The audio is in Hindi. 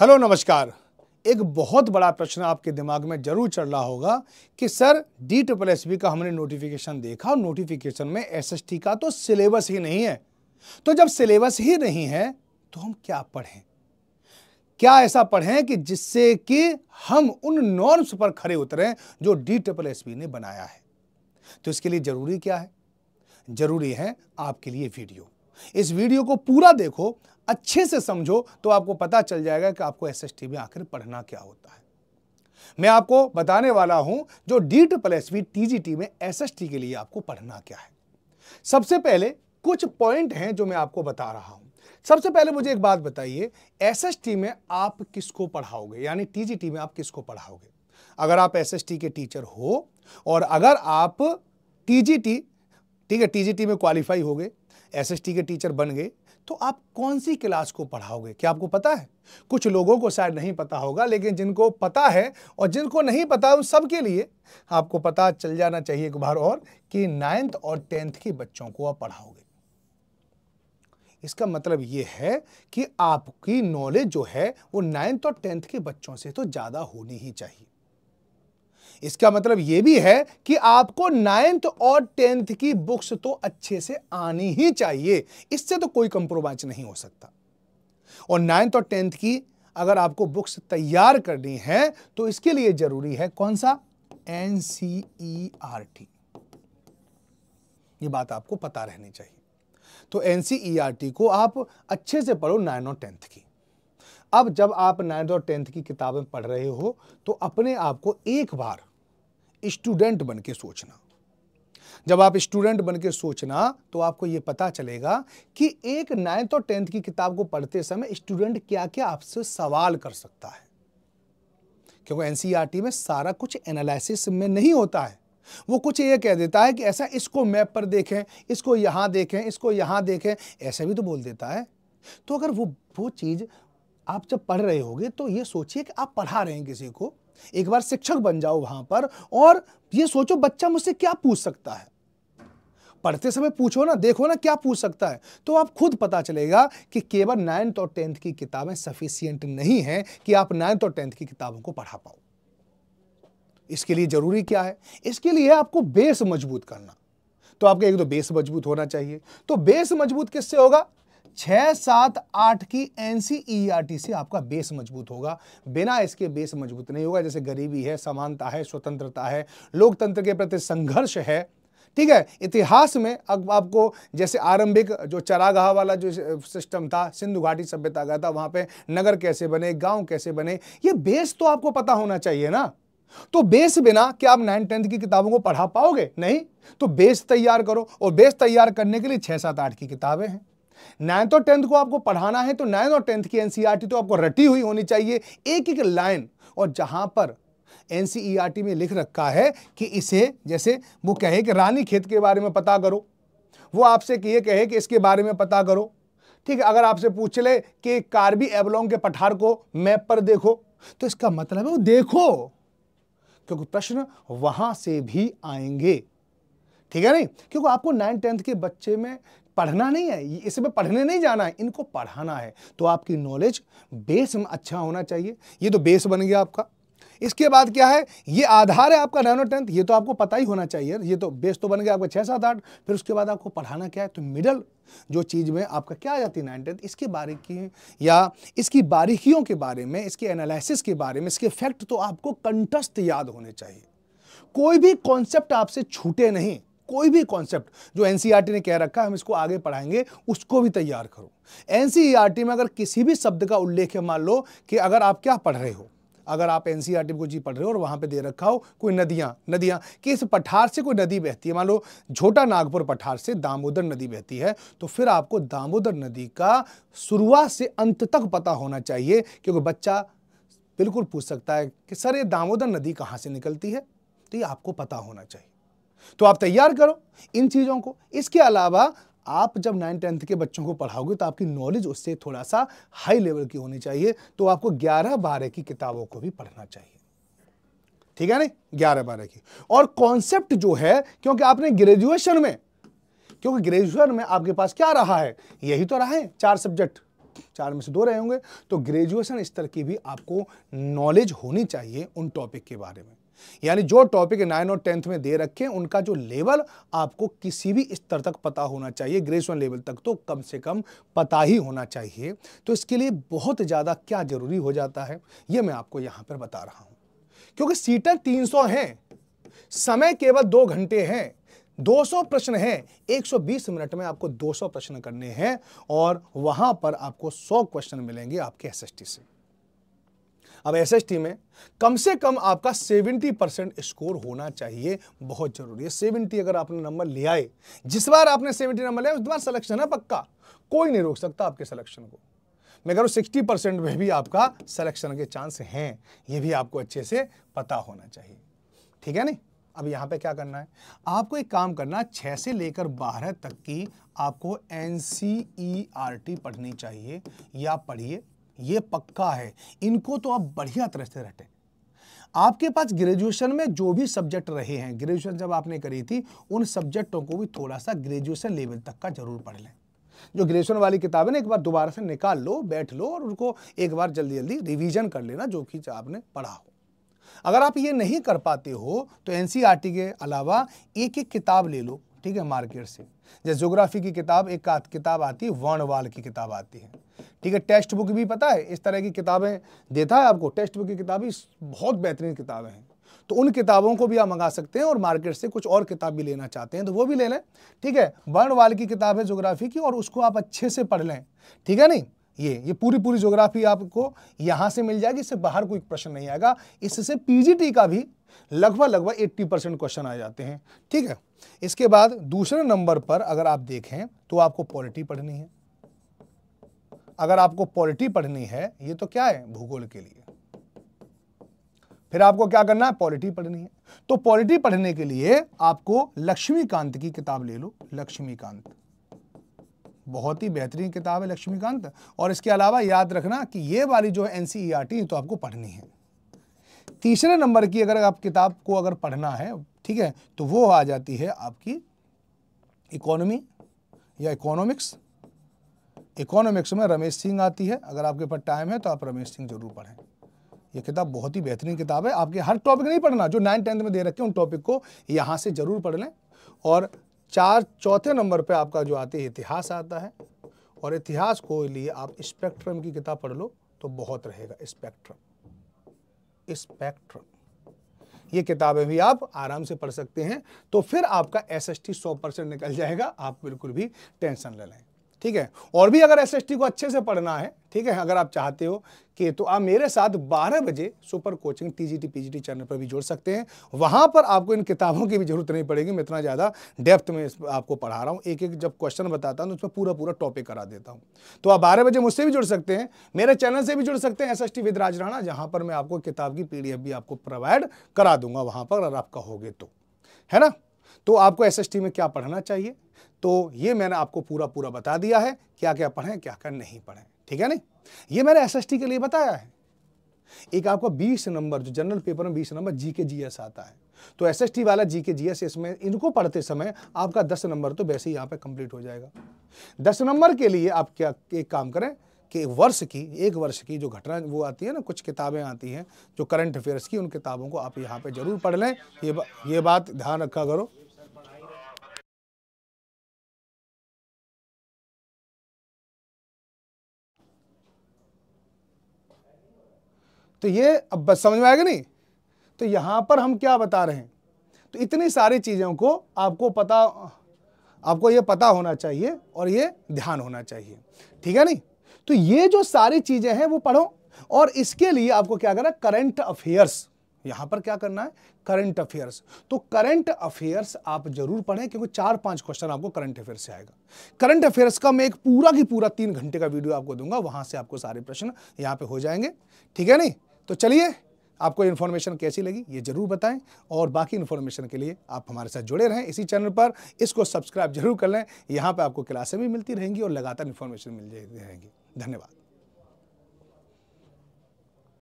हेलो नमस्कार एक बहुत बड़ा प्रश्न आपके दिमाग में जरूर चल रहा होगा कि सर डी ट्रिपल एस का हमने नोटिफिकेशन देखा और नोटिफिकेशन में एस का तो सिलेबस ही नहीं है तो जब सिलेबस ही नहीं है तो हम क्या पढ़ें क्या ऐसा पढ़ें कि जिससे कि हम उन नॉर्म्स पर खड़े उतरें जो डी ट्रिपल एस ने बनाया है तो इसके लिए ज़रूरी क्या है ज़रूरी है आपके लिए वीडियो इस वीडियो को पूरा देखो अच्छे से समझो तो आपको पता चल जाएगा कि आपको एस एस टी में आखिर पढ़ना क्या होता है मैं आपको बताने वाला हूं जो D triple S V T में एस एस टी के लिए आपको पढ़ना क्या है सबसे पहले कुछ पॉइंट हैं जो मैं आपको बता रहा हूं सबसे पहले मुझे एक बात बताइए एस में आप किसको पढ़ाओगे यानी टीजीटी में आप किसको पढ़ाओगे अगर आप एस एस टी के टीचर हो और अगर आप टीजीटी ठीक है टीजीटी में क्वालिफाई हो गए एसएसटी के टीचर बन गए तो आप कौन सी क्लास को पढ़ाओगे क्या आपको पता है कुछ लोगों को शायद नहीं पता होगा लेकिन जिनको पता है और जिनको नहीं पता उन सब के लिए आपको पता चल जाना चाहिए एक बार और कि नाइन्थ और टेंथ के बच्चों को आप पढ़ाओगे इसका मतलब ये है कि आपकी नॉलेज जो है वो नाइन्थ और टेंथ के बच्चों से तो ज़्यादा होनी ही चाहिए इसका मतलब ये भी है कि आपको नाइन्थ और टेंथ की बुक्स तो अच्छे से आनी ही चाहिए इससे तो कोई कंप्रोमाइज नहीं हो सकता और नाइन्थ और टेंथ की अगर आपको बुक्स तैयार करनी है तो इसके लिए जरूरी है कौन सा N C E R T ये बात आपको पता रहनी चाहिए तो N C E R T को आप अच्छे से पढ़ो नाइन और टेंथ की अब जब आप नाइन्थ और टेंथ की किताबें पढ़ रहे हो तो अपने आप को एक बार स्टूडेंट बन के सोचना जब आप स्टूडेंट बन के सोचना तो आपको यह पता चलेगा कि एक नाइन्थ और टेंथ की किताब को पढ़ते समय स्टूडेंट क्या क्या आपसे सवाल कर सकता है क्योंकि एनसीईआरटी e में सारा कुछ एनालिसिस में नहीं होता है वो कुछ ये कह देता है कि ऐसा इसको मैप पर देखें इसको यहां देखें इसको यहां देखें ऐसे भी तो बोल देता है तो अगर वो वो चीज़ आप जब पढ़ रहे होगे तो ये सोचिए कि आप पढ़ा रहे हैं किसी को एक बार शिक्षक बन जाओ वहां पर और ये सोचो बच्चा मुझसे क्या पूछ सकता है पढ़ते समय पूछो ना देखो ना क्या पूछ सकता है तो आप खुद पता चलेगा कि केवल नाइन्थ और टेंथ की किताबें सफिशियंट नहीं है कि आप नाइन्थ और टेंथ की किताबों को पढ़ा पाओ इसके लिए जरूरी क्या है इसके लिए आपको बेस मजबूत करना तो आपका एक तो बेस मजबूत होना चाहिए तो बेस मजबूत किससे होगा छः सात आठ की एन e e से आपका बेस मजबूत होगा बिना इसके बेस मजबूत नहीं होगा जैसे गरीबी है समानता है स्वतंत्रता है लोकतंत्र के प्रति संघर्ष है ठीक है इतिहास में अब आपको जैसे आरंभिक जो चरागाह वाला जो सिस्टम था सिंधु घाटी सभ्यता का था वहां पे नगर कैसे बने गांव कैसे बने ये बेस तो आपको पता होना चाहिए ना तो बेस बिना क्या आप नाइन टेंथ की किताबों को पढ़ा पाओगे नहीं तो बेस तैयार करो और बेस तैयार करने के लिए छः सात आठ की किताबें हैं नाइन्थ और टेंथ को आपको पढ़ाना है तो नाइन्थ और टेंथ की एनसीईआरटी e तो आपको रटी हुई होनी चाहिए एक एक लाइन और जहां पर एनसीईआरटी e में लिख रखा है कि इसे जैसे वो कहे कि रानी खेत के बारे में पता करो वो आपसे ये कहे कि इसके बारे में पता करो ठीक है अगर आपसे पूछ ले कि कार्बी एवलोंग के पठार को मैप पर देखो तो इसका मतलब है वो देखो क्योंकि प्रश्न वहां से भी आएंगे ठीक है नहीं क्योंकि आपको नाइन टेंथ के बच्चे में पढ़ना नहीं है इसमें पढ़ने नहीं जाना है इनको पढ़ाना है तो आपकी नॉलेज बेस अच्छा होना चाहिए ये तो बेस बन गया आपका इसके बाद क्या है ये आधार है आपका नाइनो टेंथ ये तो आपको पता ही होना चाहिए ये तो बेस तो बन गया आपका छः सात आठ फिर उसके बाद आपको पढ़ाना क्या है तो मिडल जो चीज़ में आपका क्या आ जाती है नाइन टेंथ इसके की या इसकी बारीकियों के बारे में इसके एनालिसिस के बारे में इसके फैक्ट तो आपको कंटस्थ याद होने चाहिए कोई भी कॉन्सेप्ट आपसे छूटे नहीं कोई भी कॉन्सेप्ट जो एन e ने कह रखा है हम इसको आगे पढ़ाएंगे उसको भी तैयार करो एन e में अगर किसी भी शब्द का उल्लेख है मान लो कि अगर आप क्या पढ़ रहे हो अगर आप एन सी e को जी पढ़ रहे हो और वहाँ पे दे रखा हो कोई नदियाँ नदियाँ कि इस पठार से कोई नदी बहती है मान लो छोटा नागपुर पठार से दामोदर नदी बहती है तो फिर आपको दामोदर नदी का शुरुआत से अंत तक पता होना चाहिए क्योंकि बच्चा बिल्कुल पूछ सकता है कि सर ये दामोदर नदी कहाँ से निकलती है तो ये आपको पता होना चाहिए तो आप तैयार करो इन चीज़ों को इसके अलावा आप जब नाइन टेंथ के बच्चों को पढ़ाओगे तो आपकी नॉलेज उससे थोड़ा सा हाई लेवल की होनी चाहिए तो आपको ग्यारह बारह की किताबों को भी पढ़ना चाहिए ठीक है नहीं ग्यारह बारह की और कॉन्सेप्ट जो है क्योंकि आपने ग्रेजुएशन में क्योंकि ग्रेजुएशन में आपके पास क्या रहा है यही तो रहा है चार सब्जेक्ट चार में से दो रहे होंगे तो ग्रेजुएशन स्तर की भी आपको नॉलेज होनी चाहिए उन टॉपिक के बारे में यानी जो टॉपिक नाइन और टेंथ में दे रखे हैं उनका जो लेवल आपको किसी भी स्तर तक पता होना चाहिए ग्रेजुएशन लेवल तक तो कम से कम पता ही होना चाहिए तो इसके लिए बहुत ज़्यादा क्या ज़रूरी हो जाता है ये मैं आपको यहाँ पर बता रहा हूँ क्योंकि सीटें तीन हैं समय केवल दो घंटे हैं 200 प्रश्न हैं 120 मिनट में आपको 200 प्रश्न करने हैं और वहां पर आपको 100 क्वेश्चन मिलेंगे आपके एसएसटी से अब एस में कम से कम आपका 70 परसेंट स्कोर होना चाहिए बहुत जरूरी है 70 अगर आपने नंबर ले आए जिस बार आपने 70 नंबर लिया उस बार सिलेक्शन है पक्का कोई नहीं रोक सकता आपके सिलेक्शन को मैं कह रहा सिक्सटी परसेंट में भी आपका सिलेक्शन के चांस हैं ये भी आपको अच्छे से पता होना चाहिए ठीक है नहीं अब यहाँ पे क्या करना है आपको एक काम करना छः से लेकर बारह तक की आपको एन e पढ़नी चाहिए या पढ़िए ये पक्का है इनको तो आप बढ़िया तरह से रटें आपके पास ग्रेजुएशन में जो भी सब्जेक्ट रहे हैं ग्रेजुएशन जब आपने करी थी उन सब्जेक्टों को भी थोड़ा सा ग्रेजुएशन लेवल तक का जरूर पढ़ लें जो ग्रेजुएशन वाली किताबें ना एक बार दोबारा से निकाल लो बैठ लो और उनको एक बार जल्दी जल्दी रिविजन कर लेना जो कि आपने पढ़ा हो अगर आप ये नहीं कर पाते हो तो एन के अलावा एक एक किताब ले लो ठीक है मार्केट से जैसे जोग्राफी की किताब एक किताब आती है वर्णवाल की किताब आती है ठीक है टेक्स्ट बुक भी पता है इस तरह की किताबें देता है आपको टेक्स्ट बुक की किताबें बहुत बेहतरीन किताबें हैं तो उन किताबों को भी आप मंगा सकते हैं और मार्केट से कुछ और किताब भी लेना चाहते हैं तो वो भी ले लें ठीक है वर्णवाल की किताब है जोग्राफी की और उसको आप अच्छे से पढ़ लें ठीक है नहीं ये ये पूरी पूरी ज्योग्राफी आपको यहाँ से मिल जाएगी इससे बाहर कोई प्रश्न नहीं आएगा इससे पीजीटी का भी लगभग लगभग 80 परसेंट क्वेश्चन आ जाते हैं ठीक है इसके बाद दूसरे नंबर पर अगर आप देखें तो आपको पॉलिटी पढ़नी है अगर आपको पॉलिटी पढ़नी है ये तो क्या है भूगोल के लिए फिर आपको क्या करना है पॉलिटी पढ़नी है तो पॉलिटी पढ़ने के लिए आपको लक्ष्मीकांत की किताब ले लो लक्ष्मीकांत बहुत ही बेहतरीन किताब है लक्ष्मीकांत और इसके अलावा याद रखना कि ये वाली जो है एनसीईआरटी e तो आपको पढ़नी है तीसरे नंबर की अगर आप किताब को अगर पढ़ना है ठीक है तो वो आ जाती है आपकी इकोनॉमी या इकोनॉमिक्स इकोनॉमिक्स में रमेश सिंह आती है अगर आपके पास टाइम है तो आप रमेश सिंह जरूर पढ़ें ये किताब बहुत ही बेहतरीन किताब है आपके हर टॉपिक नहीं पढ़ना जो नाइन टेंथ में दे रखे उन टॉपिक को यहाँ से ज़रूर पढ़ लें और चार चौथे नंबर पर आपका जो आती है इतिहास आता है और इतिहास को लिए आप स्पेक्ट्रम की किताब पढ़ लो तो बहुत रहेगा स्पेक्ट्रम स्पेक्ट्रम ये किताबें भी आप आराम से पढ़ सकते हैं तो फिर आपका एस एस टी सौ परसेंट निकल जाएगा आप बिल्कुल भी टेंशन ले लें ठीक है और भी अगर एसएसटी को अच्छे से पढ़ना है ठीक है अगर आप चाहते हो कि तो आप मेरे साथ 12 बजे super coaching TGT PGT channel पर भी जोड़ सकते हैं वहां पर आपको इन किताबों की भी जरूरत नहीं पड़ेगी मैं इतना ज़्यादा डेप्थ में आपको पढ़ा रहा हूं एक एक जब क्वेश्चन बताता हूं तो उसमें पूरा पूरा टॉपिक करा देता हूं तो आप बारह बजे मुझसे भी जुड़ सकते हैं मेरे चैनल से भी जुड़ सकते हैं S S T with Raj Rana जहां पर मैं आपको किताब की पी भी आपको प्रोवाइड करा दूंगा वहां पर अगर आप कहोगे तो है ना तो आपको एस में क्या पढ़ना चाहिए तो ये मैंने आपको पूरा पूरा बता दिया है क्या क्या पढ़ें क्या क्या नहीं पढ़ें ठीक है नहीं ये मैंने एस के लिए बताया है एक आपका 20 नंबर जो जनरल पेपर में 20 नंबर जी जीएस आता है तो एस वाला जीके जीएस जी इसमें इनको पढ़ते समय आपका 10 नंबर तो वैसे ही यहां पे कंप्लीट हो जाएगा 10 नंबर के लिए आप क्या एक काम करें कि वर्ष की एक वर्ष की जो घटना वो आती है ना कुछ किताबें आती हैं जो करंट अफेयर्स की उन किताबों को आप यहाँ पर जरूर पढ़ लें ये बा, ये बात ध्यान रखा करो तो ये अब बस समझ में आएगा नहीं तो यहां पर हम क्या बता रहे हैं तो इतनी सारी चीज़ों को आपको पता आपको ये पता होना चाहिए और ये ध्यान होना चाहिए ठीक है नहीं तो ये जो सारी चीज़ें हैं वो पढ़ो और इसके लिए आपको क्या करना है करंट अफेयर्स यहां पर क्या करना है करंट अफेयर्स तो करंट अफेयर्स आप जरूर पढ़ें क्योंकि चार पांच क्वेश्चन आपको करंट अफेयर से आएगा करंट अफेयर्स का मैं एक पूरा की पूरा तीन घंटे का वीडियो आपको दूंगा वहां से आपको सारे प्रश्न यहां पे हो जाएंगे ठीक है नहीं तो चलिए आपको इन्फॉर्मेशन कैसी लगी ये ज़रूर बताएं और बाकी इन्फॉर्मेशन के लिए आप हमारे साथ जुड़े रहें इसी चैनल पर इसको सब्सक्राइब जरूर कर लें यहाँ पर आपको क्लासें भी मिलती रहेंगी और लगातार इन्फॉर्मेशन मिल रहेंगी धन्यवाद